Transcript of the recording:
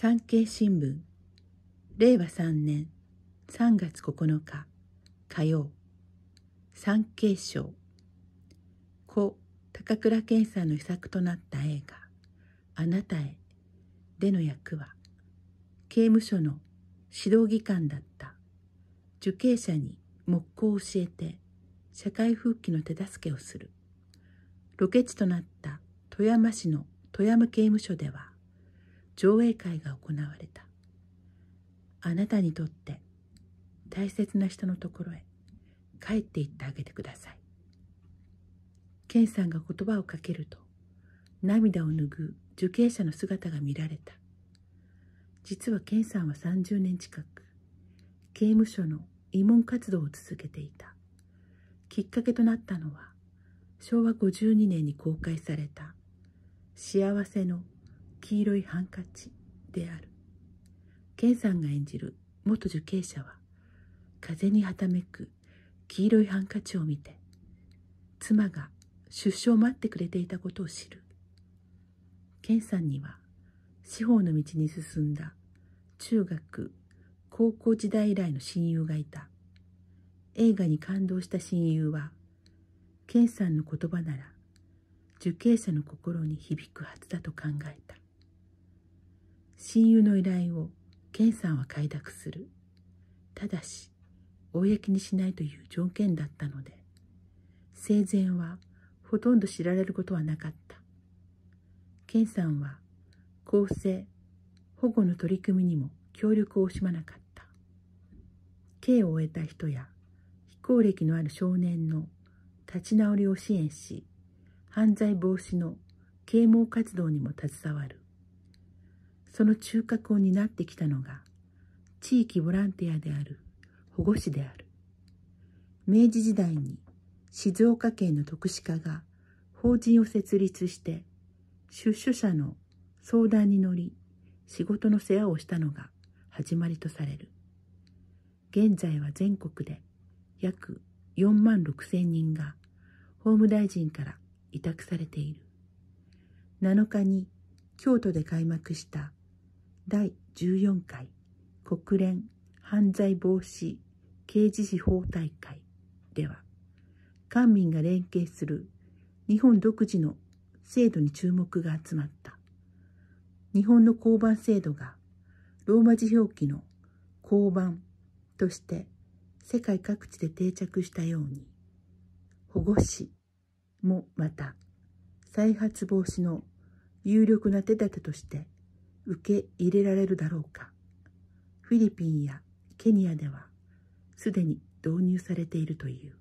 産経新聞令和3年3月9日火曜産経省故高倉健さんの秘策となった映画「あなたへ」での役は刑務所の指導技官だった受刑者に木工を教えて社会復帰の手助けをするロケ地となった富山市の富山刑務所では上映会が行われたあなたにとって大切な人のところへ帰って行ってあげてくださいケンさんが言葉をかけると涙を拭う受刑者の姿が見られた実はケンさんは30年近く刑務所の慰問活動を続けていたきっかけとなったのは昭和52年に公開された「幸せの黄色いハンカチである健さんが演じる元受刑者は風にはためく黄色いハンカチを見て妻が出所を待ってくれていたことを知るンさんには司法の道に進んだ中学高校時代以来の親友がいた映画に感動した親友はンさんの言葉なら受刑者の心に響くはずだと考えた親友の依頼を健さんは快諾するただし公にしないという条件だったので生前はほとんど知られることはなかった健さんは更生保護の取り組みにも協力を惜しまなかった刑を終えた人や非行歴のある少年の立ち直りを支援し犯罪防止の啓蒙活動にも携わるその中核を担ってきたのが地域ボランティアである保護士である明治時代に静岡県の特殊課が法人を設立して出所者の相談に乗り仕事の世話をしたのが始まりとされる現在は全国で約4万6千人が法務大臣から委託されている7日に京都で開幕した第14回国連犯罪防止刑事司法大会では官民が連携する日本独自の制度に注目が集まった日本の交番制度がローマ字表記の交番として世界各地で定着したように保護司もまた再発防止の有力な手立てとして受け入れられるだろうかフィリピンやケニアではすでに導入されているという